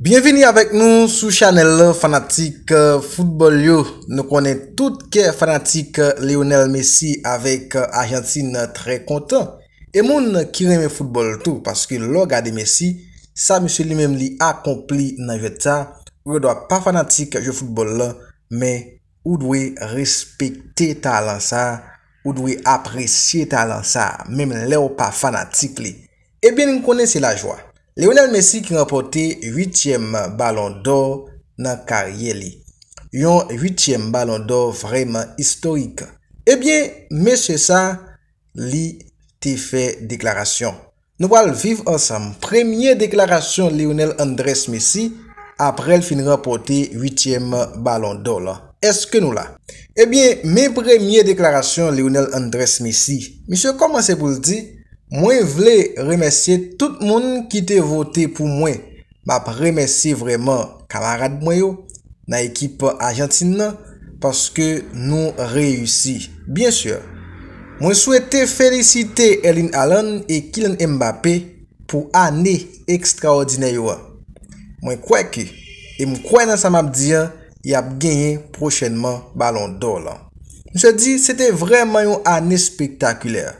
Bienveni avek nou sou chanel fanatik foutbol yo Nou konen tout ke fanatik Lionel Messi avek Argentine tre konten E moun ki reme foutbol tou paske lo gade Messi Sa monsi li mem li akompli nan jet sa Ou yo dwa pa fanatik je foutbol la Me ou dwe respekte ta lan sa Ou dwe apresye ta lan sa Mem le ou pa fanatik li E bien nou konen se la jwa Lionel Messi ki rapote 8e balon d'or nan karye li. Yon 8e balon d'or vreman istorik. Ebyen, eh mèche sa, li te fe deklarasyon. Nou wal viv ansam. Premye deklarasyon Lionel Andres Messi apre l fin rapote 8e balon d'or la. Eske nou la? Ebyen, eh mè premye deklarasyon Lionel Andres Messi. Mèche sa, koman se pou l di? Mwen vle remesye tout moun ki te vote pou mwen. Mwen remesye vreman kamarade mwen yo nan ekipa Argentine nan. Paske nou reyusi. Bien sur. Mwen souwete felicite Elin Allen e Kylen Mbappé pou ane ekstraordine yo an. Mwen kweke. E mwen kwe nan sa map diyan y ap genye prochenman balon do lan. Mwen se di se te vreman yo ane spektakuler.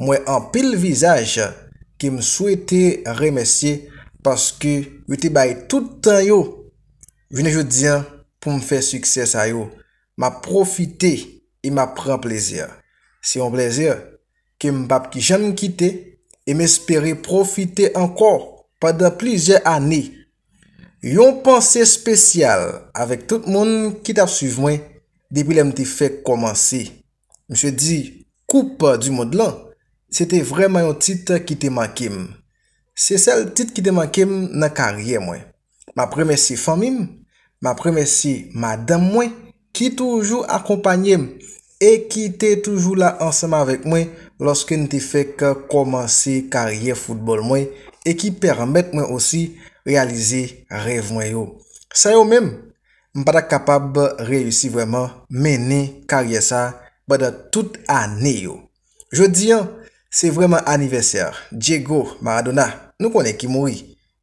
Mwen an pil vizaj ki m souwete remesye paske yo te bay tout tan yo. Vine yo diyan pou m fe sukces a yo. Ma profite yon e m apren plezyar. Se yon plezyar, ki m bab ki jan m kite e m espere profite ankor pa da plizey ane. Yon panse spesyal avek tout moun ki ta suvwen debi lem te fe komanse. M se di, koupa di moun lan Sete vreman yon tit ki te mankem. Se sel tit ki te mankem nan karye mwen. Ma preme si famim. Ma preme si madame mwen. Ki toujou akompanyem. E ki te toujou la ansama vek mwen. Lorske nite fek komanse karye futbol mwen. E ki peremet mwen osi realize rev mwen yo. Sa yo men. Mpa da kapab reyusi vreman meni karye sa. Bada tout ane yo. Je diyan. Se vremen aniveser, Diego Maradona, nou konen ki moui.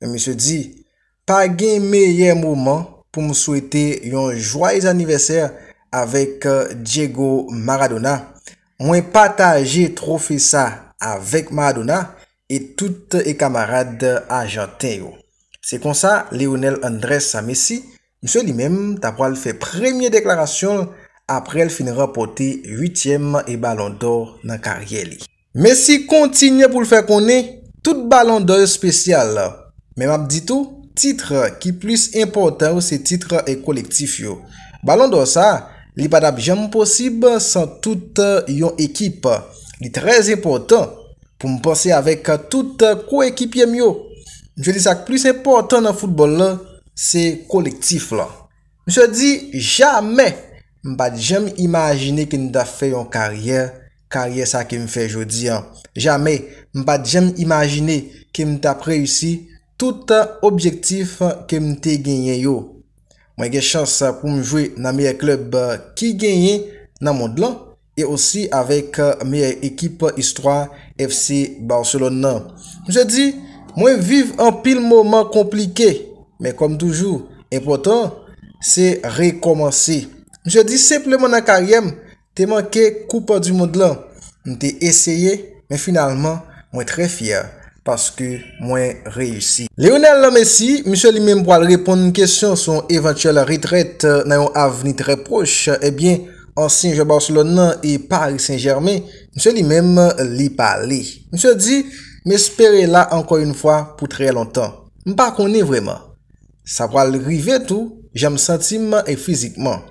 Mise di, pa gen meyen mouman pou m souwete yon jwaye aniveser avèk euh, Diego Maradona. Mwen pataje trofe sa avèk Maradona e tout e kamarade ajante yo. Se konsa, Leonel Andres sa mesi, mise li men ta pral fe premye deklarasyon apre el finera pote 8e e balon dò nan karyeli. Mèsi kontinye pou l fè konè, tout balon dò yo spèsyal. Mè map ditou, titre ki plus impotè ou se titre e kolektif yo. Balon dò sa, li pad ap jèm posib san tout yon ekip. Li trèz impotè pou mpansè avèk tout kou ekip yèm yo. Mè se di sak plus impotè nan foutbol la, se kolektif la. Mè se di, jàmè, mpad jèm imajinè ki nou da fè yon karyèr. karye sa kem fe jodi an. Jamè, mba djem imajine kem ta preysi tout objektif kem te genyen yo. Mwen gen chans pou mwen jwe nan miye klub ki genyen nan moun dlan e osi avèk euh, miye ekip histoire FC Barcelon nan. Mwen se di, mwen viv an pil mouman komplike men kom doujou. E potan, se rekomansi. Mwen se di, sepleman nan karyem Te manke koupa di moun de lan, mte eseye, men finalman, mwen tre fiyan, paske mwen reyusi. Leonel Lomessi, mse li men mwale repon nan kesyon son evantuel retret euh, nan yon aveni tre proche, ebyen, eh ansin Jeboslonan e Paris Saint-Germain, mse li men euh, li pale. Mse di, mespere la anko yon fwa pou tre lontan, mpa konen vreman, sa wale rive tou, jame senti man e euh, fizikman.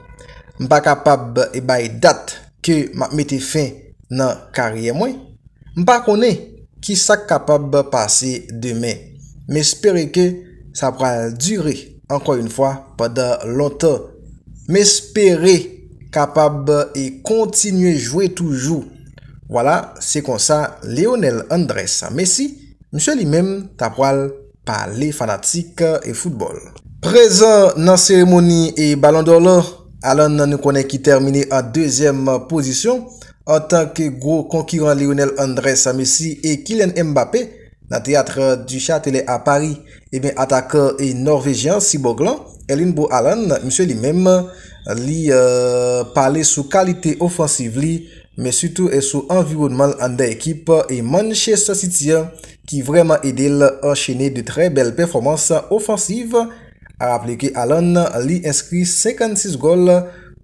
Mpa kapab e bay dat ke ma mette fin nan karye mwen. Mpa konen ki sak kapab pase demen. Mespere ke sa pral dure, anko yon fwa, padan lontan. Mespere kapab e kontinye jwe toujou. Wala, se konsa Leonel Andres. Mwen si, mse li men ta pral pale fanatik e futbol. Prezant nan seremoni e balon do lor, Alan nou konen ki termine an deuxième position an tanke gro konkiran Lionel Andres Amesi e Kylian Mbappe nan teyatre du Châtelet a Paris e eh ben atakor e Norvejian Siboglan Elinbo Alan, msye li menm euh, li pale sou kalite ofansive li me sutou e sou environman an da ekip e Manchester City ki vreman edel encheni de tre bel performans ofansive A ra pleke Alan li inskri 56 gol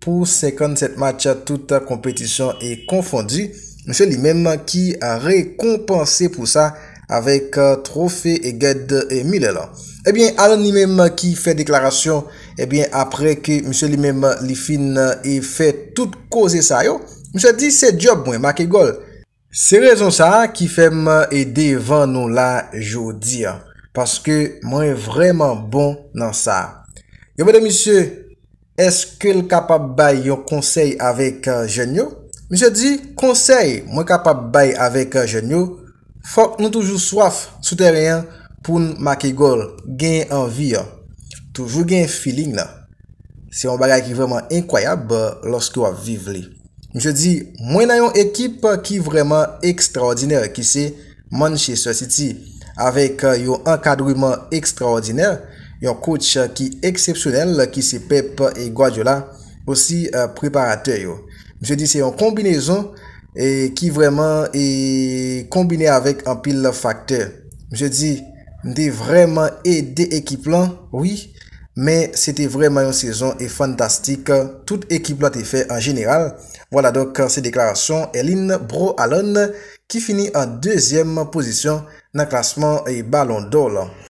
pou 57 match tout kompetisyon e konfondi. Mse li men ki a rekompanse pou sa avek euh, trofe e gade e mile lan. E eh bien Alan li men ki fe deklarasyon e eh bien apre ke mse li men li fin e fe tout koze sa yo. Mse di se job mwen make gol. Se rezon sa ki fem e devan nou la jodi ya. Paske mwen vreman bon nan sa. Yo mwen de misye, eske l kapab bay yon konsey avèk euh, jenyo? Misye di, konsey mwen kapab bay avèk euh, jenyo, fòk nou toujou swaf, toutè rèyan, poun maki gol, gen anvi an. Euh. Toujou gen feeling nan. Se yon bagay ki vreman enkwayab, loske wap vive li. Misye di, mwen nan yon ekip ki vreman ekstraordinèr, ki se manche sosi ti. avec euh, un encadrement extraordinaire, un coach euh, qui exceptionnel, euh, qui c'est Pep et Guardiola, aussi préparateur. Je dis, c'est une combinaison et qui vraiment est combinée avec un pile facteur. Je dis, des vraiment aider l'équipe oui, mais c'était vraiment une saison et fantastique. Toute équipe là est fait en général. Voilà donc ces déclarations. Eline Bro Allen, ki fini an dezyem pozisyon nan klasman e balon do la.